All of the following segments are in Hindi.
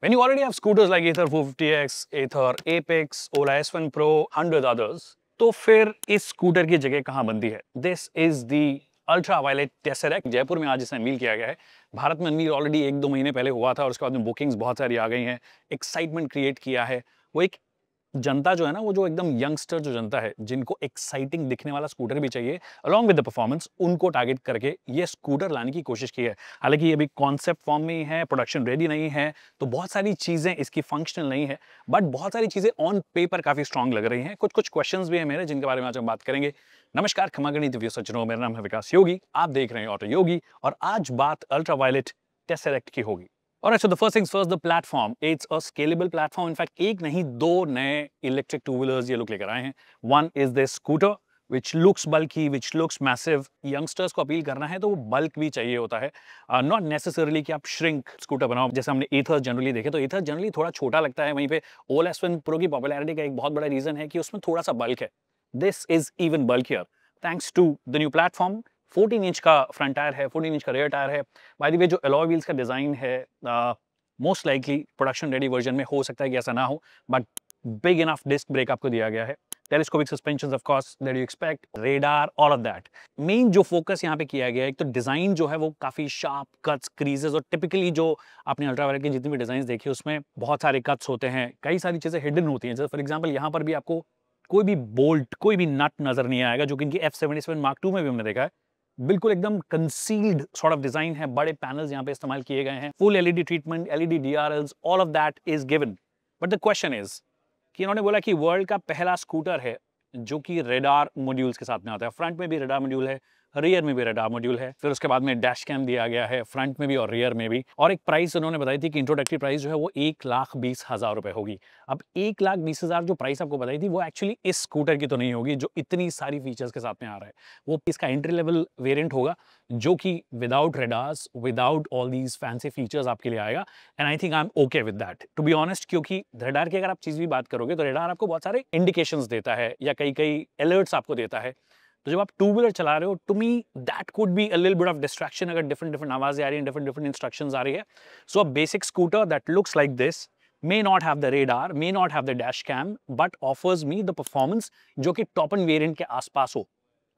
When you already have scooters like Aether 450X, Aether Apex, Ola S1 Pro, hundreds others, तो फिर इस स्कूटर की जगह कहाँ बनती है this is the ultra violet tesseract Jaipur में आज इसे अनवील किया गया है भारत में अनवील ऑलरेडी एक दो महीने पहले हुआ था और उसके बाद में बुकिंग्स बहुत सारी आ गई हैं एक्साइटमेंट क्रिएट किया है वो एक जनता जो है ना वो जो एकदम यंगस्टर जो जनता है जिनको एक्साइटिंग दिखने वाला स्कूटर भी चाहिए अलॉन्ग विद द परफॉर्मेंस उनको टारगेट करके ये स्कूटर लाने की कोशिश की है हालांकि ये अभी कॉन्सेप्ट फॉर्म में ही है प्रोडक्शन रेडी नहीं है तो बहुत सारी चीज़ें इसकी फंक्शनल नहीं है बट बहुत सारी चीज़ें ऑन पेपर काफ़ी स्ट्रॉन्ग लग रही हैं कुछ कुछ क्वेश्चन भी हैं मेरे जिनके बारे में आज हम बात करेंगे नमस्कार खमागणी दिव्य सज्जनों मेरा नाम है विकास योगी आप देख रहे हैं ऑटो योगी और आज बात अल्ट्रा वायलेट टेस्ट की होगी और अच्छा the first things first the platform it's a scalable platform in fact एक नहीं दो नए इलेक्ट्रिक टू व्हीलर्स ये लोग लेकर आए हैं one is the scooter which looks बल्कि विच लुक्स मैसिव यंगस्टर्स को अपील करना है तो वो बल्क भी चाहिए होता है नॉट uh, नेसेसरली कि आप श्रिंक स्कूटर बनाओ जैसे हमने एथर्स जनरली देखे तो एथर्स जनरली थोड़ा छोटा लगता है वहीं पे ओल एस प्रो की पॉपुलैरिटी का एक बहुत बड़ा रीजन है कि उसमें थोड़ा सा बल्क है this is even bulkier thanks to the new platform 14 inch का फ्रंट टायर है 14 इंच का रेयर टायर है बाय द वे जो एलॉय व्हील्स का डिज़ाइन है most likely production ready version में हो सकता है कि ऐसा ना हो but big enough disc brake आपको दिया गया है telescopic suspension of course that you expect radar all of that main जो फोकस यहाँ पे किया गया है एक तो डिजाइन जो है वो काफी शार्प कट्स क्रीजेस और टिपिकली जो आपने अल्ट्रावायलेट की जितनी भी डिजाइन देखी उसमें बहुत सारे कट्स होते हैं कई सारी चीजें हिडन होती हैं जैसे फॉर एग्जाम्पल यहाँ पर भी आपको कोई भी बोल्ट कोई भी नट नजर नहीं आएगा जो कि इनकी F seventy seven mark two में भी हमने देखा है बिल्कुल एकदम कंसील्ड सॉर्ट ऑफ डिजाइन है बड़े पैनल्स यहाँ पे इस्तेमाल किए गए हैं full LED treatment LED DRLs all of that is given but the question is कि इन्होंने बोला कि वर्ल्ड का पहला स्कूटर है जो कि रेडार मॉड्यूल्स के साथ में आता है फ्रंट में भी रेडार मॉड्यूल है रियर में भी रेडार मॉड्यूल है फिर उसके बाद में डैश कैम दिया गया है फ्रंट में भी और रियर में भी और एक प्राइस उन्होंने बताई थी कि इंट्रोडक्टरी प्राइस जो है वो एक लाख बीस हज़ार रुपये होगी अब एक लाख बीस हज़ार जो प्राइस आपको बताई थी वो एक्चुअली इस स्कूटर की तो नहीं होगी जो इतनी सारी फीचर्स के साथ में आ रहा है वो इसका एंट्री लेवल वेरियंट होगा जो कि without radars without all these fancy features आपके लिए आएगा and I think I am okay with that to be honest क्योंकि रेडार की अगर आप चीज़ भी बात करोगे तो रेडार आपको बहुत सारे इंडिकेशंस देता है या कई कई अलर्ट्स आपको देता है तो जब आप टू व्हीलर चला रहे हो to me that could be a bit of distraction अगर डिफरेंट डिफरेंट आवाज़ें आ रही हैं डिफरेंट डिफरेंट इंस्ट्रक्शंस आ रही है so a basic scooter that looks like this may not have the radar may not have the dash cam but offers me the performance जो कि टॉप एंड वेरियंट के आसपास हो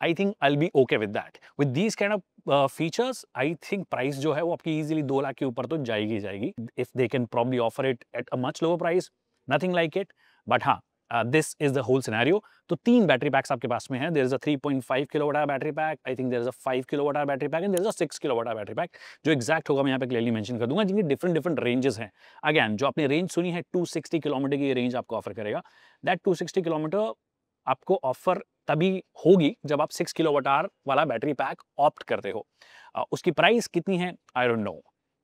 I think I be okay with that with these kind of features I think price जो है वो आपकी इजिली दो लाख के ऊपर तो जाएगी जाएगी if they can probably offer it at a much lower price nothing like it but हाँ this is the whole scenario तो तीन बैटरी पैक्स आपके पास में है there is a 3.5 kilo watt hour battery pack I think there is a 5 kilo watt hour battery pack and there is a 6 battery pack जो एक्जैक्ट होगा मैं यहाँ पे क्लियरली मेंशन कर दूंगा जिनकी डिफरेंट डिफरेंट रेंजेस हैं अगैन जो आपने रेंज सुनी है 260 किलोमीटर की रेंज आपको ऑफर करेगा दैट 260 किलोमीटर आपको ऑफर तभी होगी जब आप 6 किलो वाटर वाला बैटरी पैक ऑप्ट करते हो uh, उसकी प्राइस कितनी है आई डोंट नो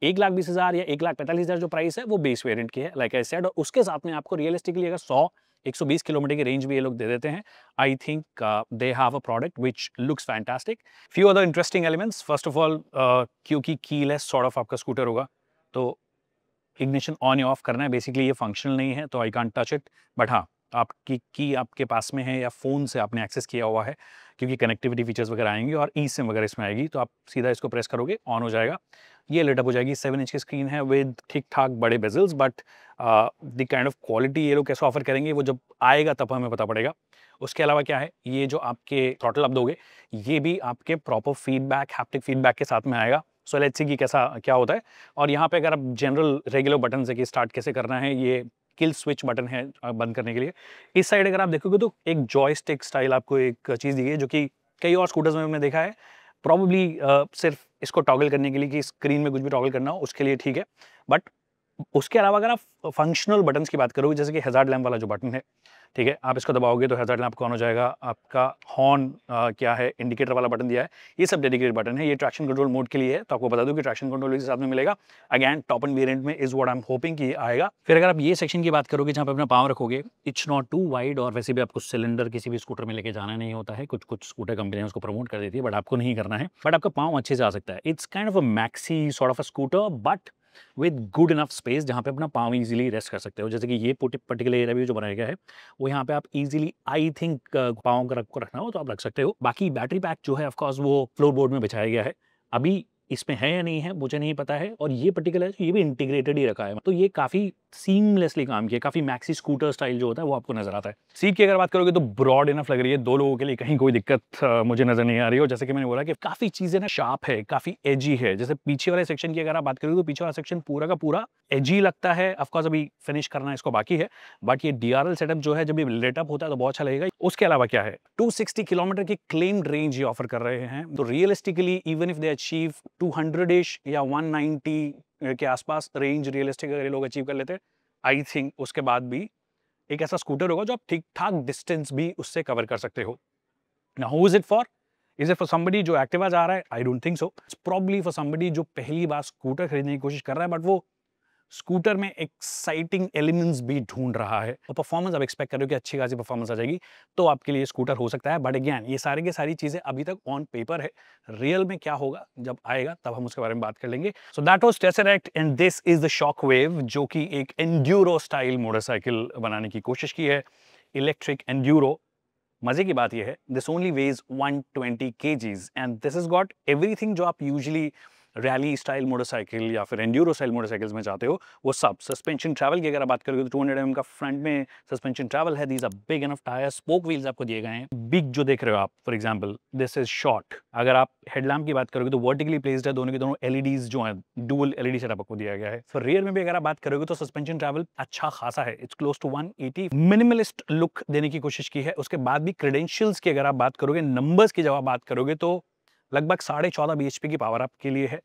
एक लाख बीस हज़ार या एक लाख पैंतालीस हज़ार जो प्राइस है वो बेस वेरिएंट की है लाइक आई सेड और उसके साथ में आपको रियलिस्टिकली अगर सौ 120 किलोमीटर की रेंज भी ये लोग दे देते हैं I think they have a product which looks fantastic few other interesting elements first of all क्योंकि कीलेस सॉर्ट ऑफ आपका स्कूटर होगा तो इग्निशन ऑन या ऑफ करना है बेसिकली ये फंक्शनल नहीं है तो I can't touch it but हाँ आपकी की आपके पास में है या फ़ोन से आपने एक्सेस किया हुआ है क्योंकि कनेक्टिविटी फीचर्स वगैरह आएंगे और ई सिम वगैरह इसमें आएगी तो आप सीधा इसको प्रेस करोगे ऑन हो जाएगा ये लेटअप हो जाएगी सेवन इंच की स्क्रीन है विद ठीक ठाक बड़े bezels but the kind of quality ये लोग कैसे ऑफर करेंगे वो जब आएगा तब हमें पता पड़ेगा उसके अलावा क्या है ये जो आपके टोटल आप दोगे ये भी आपके प्रॉपर फीडबैक हैप्टिक फीडबैक के साथ में आएगा सो लेट्स सी कि कैसा क्या होता है और यहाँ पे अगर आप जनरल रेगुलर बटन से कि स्टार्ट कैसे करना है ये किल स्विच बटन है बंद करने के लिए इस साइड अगर आप देखोगे तो एक जॉयस्टिक स्टाइल आपको एक चीज़ दी है जो कि कई और स्कूटर्स में हमने देखा है प्रॉब्ली uh, सिर्फ इसको टॉगल करने के लिए कि स्क्रीन में कुछ भी टॉगल करना हो उसके लिए ठीक है बट उसके अलावा अगर आप फंक्शनल बटन की बात करोगे जैसे कि हजार लैम्प वाला जो बटन है ठीक है आप इसको दबाओगे तो हजार्ड लैम्प कौन हो जाएगा आपका हॉर्न क्या है इंडिकेटर वाला बटन दिया है ये सब डेडिकेटेड बटन है ये ट्रैक्शन कंट्रोल मोड के लिए है तो आपको बता दूँ कि ट्रैक्शन कंट्रोल इस साथ में मिलेगा अगैन टॉप एंड वेरियंट में is what I am hoping की आएगा फिर अगर आप ये सेक्शन की बात करोगे जहाँ पर अपना पाँव रखोगे इट्स नॉट टू वाइड और वैसे भी आपको सिलेंडर किसी भी स्कूटर में लेके जाना नहीं होता है कुछ कुछ स्कूटर कंपनियां उसको प्रमोट कर देती है बट आपको नहीं करना है बट आपका पाँव अच्छे से आ सकता है it's kind of a maxi sort of a scooter but with good enough space जहाँ पे अपना पाँव इजीली रेस्ट कर सकते हो जैसे कि ये पर्टिकुलर एरिया भी जो बनाया गया है वो यहाँ पे आप इजीली आई थिंक पाँव का रख को रखना हो तो आप रख सकते हो बाकी बैटरी पैक जो है ऑफकोर्स वो फ्लोर बोर्ड में बिछाया गया है अभी इसमें है या नहीं है मुझे नहीं पता है और ये पर्टिकुलर ये भी इंटीग्रेटेड ही रखा है तो ये काफ़ी सीमलेसली काम किया काफ़ी मैक्सी स्कूटर स्टाइल जो होता है वो आपको नजर आता है सीट की अगर बात करोगे तो ब्रॉड इनफ लग रही है दो लोगों के लिए कहीं कोई दिक्कत मुझे नजर नहीं आ रही और जैसे कि मैंने बोला कि काफ़ी चीज़ें ना शार्प है काफ़ी एजी है जैसे पीछे वाले सेक्शन की अगर आप बात करोगे तो पीछे वाला सेक्शन पूरा का पूरा एजी लगता है अफकोर्स अभी फिनिश करना इसको बाकी है बट ये डी सेटअप जो है जब भी लेटअप होता है तो बहुत अच्छा लगेगा उसके अलावा क्या है टू किलोमीटर की क्लेम रेंज ये ऑफर कर रहे हैं तो realistically even if they achieve two hundred ish या वन के आसपास रेंज रियलिस्टिक अगर लोग अचीव कर लेते आई थिंक उसके बाद भी एक ऐसा स्कूटर होगा जो आप ठीक ठाक डिस्टेंस भी उससे कवर कर सकते हो ना who is it for is it for somebody जो एक्टिवा जा रहा है I don't think so it's probably for somebody जो पहली बार स्कूटर खरीदने की कोशिश कर रहा है बट वो स्कूटर में एक्साइटिंग एलिमेंट्स भी ढूंढ रहा है और परफॉर्मेंस आप एक्सपेक्ट कर रहे हो कि अच्छी खासी परफॉर्मेंस आ जाएगी तो आपके लिए स्कूटर हो सकता है बट अगैन ये सारे के सारी चीज़ें अभी तक ऑन पेपर है रियल में क्या होगा जब आएगा तब हम उसके बारे में बात कर लेंगे so that was tesseract and this is the shock wave जो कि एक एंड्यूरो स्टाइल मोटरसाइकिल बनाने की कोशिश की है इलेक्ट्रिक एंड्यूरो मजे की बात यह है this only weighs 120 kgs and this is got everything जो आप usually usually rally style motorcycle या फिर एंड्यूरो स्टाइल मोटरसाइकिल्स में जाते हो वो सब सस्पेंशन ट्रैवल की अगर बात करोगे तो टू हंड्रेड का फ्रंट में सस्पेंशन ट्रैवल है these a big enough tyre spoke wheels आपको दिए गए हैं बिग जो देख रहे हो आप for example this is short अगर आप हेडलैम्प की बात करोगे तो वर्टिकली प्लेस्ड है दोनों के दोनों एलईडीज जो है डुअल एलईडी सेटअप आपको दिया गया है फिर रियर में भी अगर आप बात करोगे तो सस्पेंशन ट्रैवल अच्छा खासा है it's close to 180 minimalist look देने की कोशिश की है उसके बाद भी क्रेडेंशियल्स की अगर आप बात करोगे नंबर्स की जब आप बात करोगे तो लगभग साढ़े चौदह बी की पावर आपके लिए है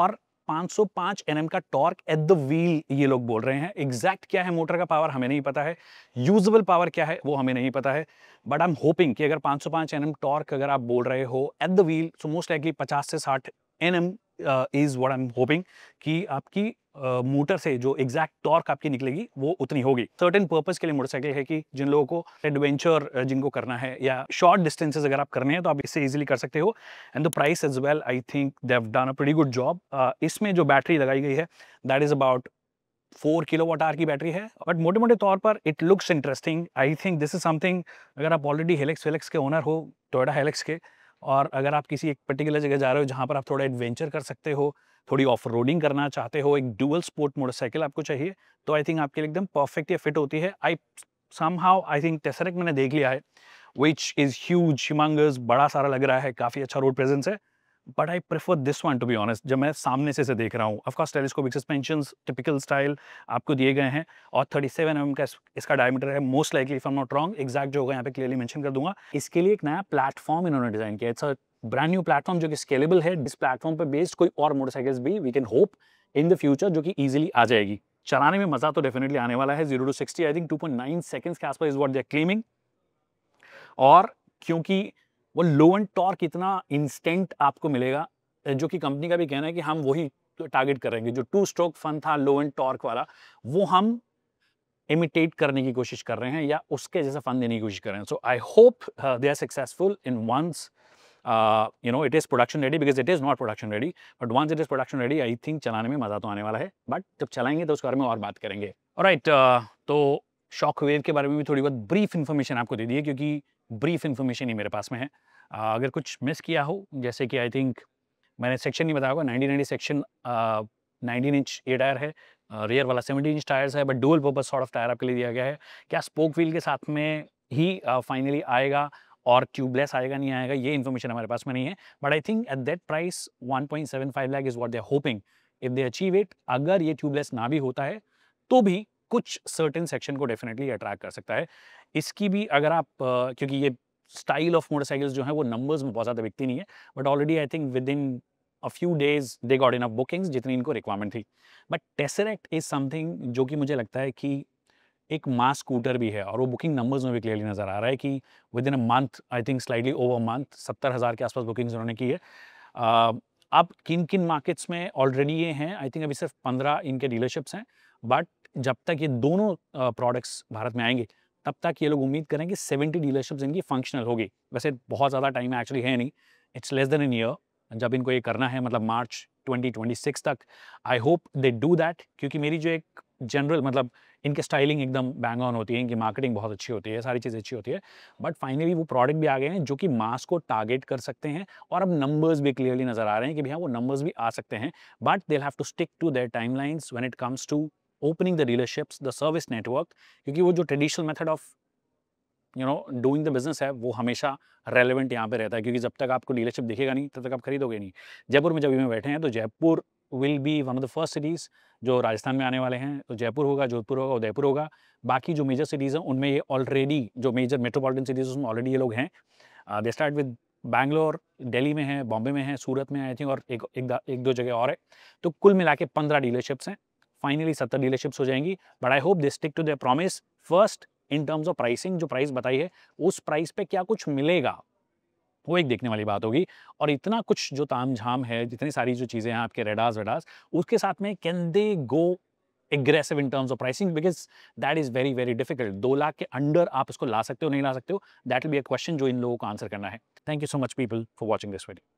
और 505 एम का टॉर्क एट द व्हील ये लोग बोल रहे हैं एग्जैक्ट क्या है मोटर का पावर हमें नहीं पता है यूजबल पावर क्या है वो हमें नहीं पता है बट आई एम होपिंग कि अगर 505 एम टॉर्क अगर आप बोल रहे हो at the wheel so most likely 50 से 60 M is what I am hoping कि आपकी मोटर से जो एग्जैक्ट टॉर्क आपकी निकलेगी वो उतनी होगी सर्टेन पर्पज के लिए मोटरसाइकिल है कि जिन लोगों को एडवेंचर जिनको करना है या शॉर्ट डिस्टेंसेज अगर आप करने हैं तो आप इससे इजिली कर सकते हो and the price is well I think they've done a very good job इसमें जो बैटरी लगाई गई है that is about four kilo watt hour की बैटरी है बट मोटे मोटे तौर पर it looks interesting I think this is something अगर आप ऑलरेडी हेलेक्स वेलेक्स के ओनर हो टोयोटा हेलेक्स के और अगर आप किसी एक पर्टिकुलर जगह जा रहे हो जहाँ पर आप थोड़ा एडवेंचर कर सकते हो थोड़ी ऑफ रोडिंग करना चाहते हो एक डुअल स्पोर्ट मोटरसाइकिल आपको चाहिए तो आई थिंक आपके लिए एकदम परफेक्ट या फिट होती है I somehow I think tesseract मैंने देख लिया है विच इज़ ह्यूज हिमांगस बड़ा सारा लग रहा है काफ़ी अच्छा रोड प्रेजेंस है but I prefer this one to be honest जब मैं सामने से इसे देख रहा हूँ of course telescopic suspension typical style आपको दिए गए हैं और 37 सेवन mm का इसका डायमीटर है most likely if I'm not wrong exact जो होगा यहाँ पे क्लियरली मैंशन कर दूंगा इसके लिए एक नया प्लेटफॉर्म इन्होंने डिजाइन किया it's a brand new platform जो कि स्केलेबल है इस प्लेटफॉर्म पर बेस्ड कोई और मोटरसाइकिल्स भी we can hope in the future जो कि ईजिली आ जाएगी चलाने में मजा तो डेफिनेटली आने वाला है zero to sixty I think two point nine seconds के आसपास इज वॉट देर क्लेमिंग और क्योंकि वो लो एंड टॉर्क इतना इंस्टेंट आपको मिलेगा जो कि कंपनी का भी कहना है कि हम वही टारगेट करेंगे जो टू स्ट्रोक फन था लो एंड टॉर्क वाला वो हम इमिटेट करने की कोशिश कर रहे हैं या उसके जैसा फन देने की कोशिश कर रहे हैं so I hope they are successful in once you know it is production ready because it is not production ready but once it is production ready I think चलाने में मज़ा तो आने वाला है बट जब चलाएंगे तो उसके बारे में और बात करेंगे और राइट right, uh, तो शॉक वेव के बारे में भी थोड़ी बहुत ब्रीफ इन्फॉर्मेशन आपको दे दी है क्योंकि ब्रीफ इन्फॉर्मेशन ही मेरे पास में है uh, अगर कुछ मिस किया हो जैसे कि आई थिंक मैंने सेक्शन नहीं बताया होगा nineteen ninety section nineteen inch a tyre है रेयर uh, वाला सेवनटी इंच टायर्स है but dual purpose sort of tyre आपके लिए दिया गया है क्या स्पोक व्हील के साथ में ही फाइनली uh, आएगा और ट्यूबलेस आएगा नहीं आएगा ये इन्फॉर्मेशन हमारे पास में नहीं है but I think at that price 1.75 lakh is what they hoping if they achieve it अगर ये ट्यूबलेस ना भी होता है तो भी कुछ सर्टेन सेक्शन को डेफिनेटली अट्रैक्ट कर सकता है इसकी भी अगर आप क्योंकि ये स्टाइल ऑफ मोटरसाइकिल्स जो है वो नंबर्स में बहुत ज़्यादा बिकती नहीं है but already I think within a few days they got in a bookings जितनी इनको रिक्वायरमेंट थी बट टेसरेक्ट इज समथिंग जो कि मुझे लगता है कि एक मास स्कूटर भी है और वो बुकिंग नंबर्स में भी क्लियरली नज़र आ रहा है कि within a month I think slightly over month सत्तर हज़ार के आसपास बुकिंग्स उन्होंने की है आप अब किन किन मार्केट्स में ऑलरेडी ये हैं आई थिंक अभी सिर्फ पंद्रह इनके डीलरशिप्स हैं बट जब तक ये दोनों प्रोडक्ट्स भारत में आएंगे तब तक ये लोग उम्मीद करें कि सेवेंटी डीलरशिप्स इनकी फंक्शनल होगी वैसे बहुत ज़्यादा टाइम एक्चुअली है नहीं it's less than an year जब इनको ये करना है मतलब मार्च 2026 तक I hope they do that क्योंकि मेरी जो एक जनरल मतलब इनकी स्टाइलिंग एकदम बैंग ऑन होती है इनकी मार्केटिंग बहुत अच्छी होती है सारी चीज़ें अच्छी होती है बट फाइनली वो प्रोडक्ट भी आ गए हैं जो कि मास को टारगेट कर सकते हैं और अब नंबर्स भी क्लियरली नजर आ रहे हैं कि भैया वो नंबर्स भी आ सकते हैं but they have to stick to their timelines when it comes to opening the relationships the service network क्योंकि वो जो traditional method of you know doing the business है वो हमेशा रेलिवेंट यहाँ पे रहता है क्योंकि जब तक आपको डीलरशिप दिखेगा नहीं तब तक आप खरीदोगे नहीं जयपुर में जब भी बैठे हैं तो Jaipur will be one of the first cities जो राजस्थान में आने वाले हैं तो जयपुर होगा जोधपुर होगा उदयपुर होगा बाकी जो मेजर सिटीज़ हैं उनमें ये ऑलरेडी जो मेजर मेट्रोपॉलिटन सिटीज़ उसमें ऑलरेडी ये लोग हैं they start with Bangalore Delhi में है बॉम्बे में है सूरत में आई थिंक और एक एक, एक दो जगह और है तो कुल मिला के पंद्रह डीलरशिप्स हैं फाइनली सत्तर डीलरशिप्स हो जाएंगी but I hope they stick to the promise first in terms of pricing जो प्राइस बताई है उस प्राइस पे क्या कुछ मिलेगा वो एक देखने वाली बात होगी और इतना कुछ जो ताम झाम है जितनी सारी जो चीज़ें हैं आपके रेडास वेडास उसके साथ में can they go aggressive in terms of pricing because that is very very difficult दो लाख के अंडर आप इसको ला सकते हो नहीं ला सकते हो that will be a question जो इन लोगों को आंसर करना है thank you so much people for watching this video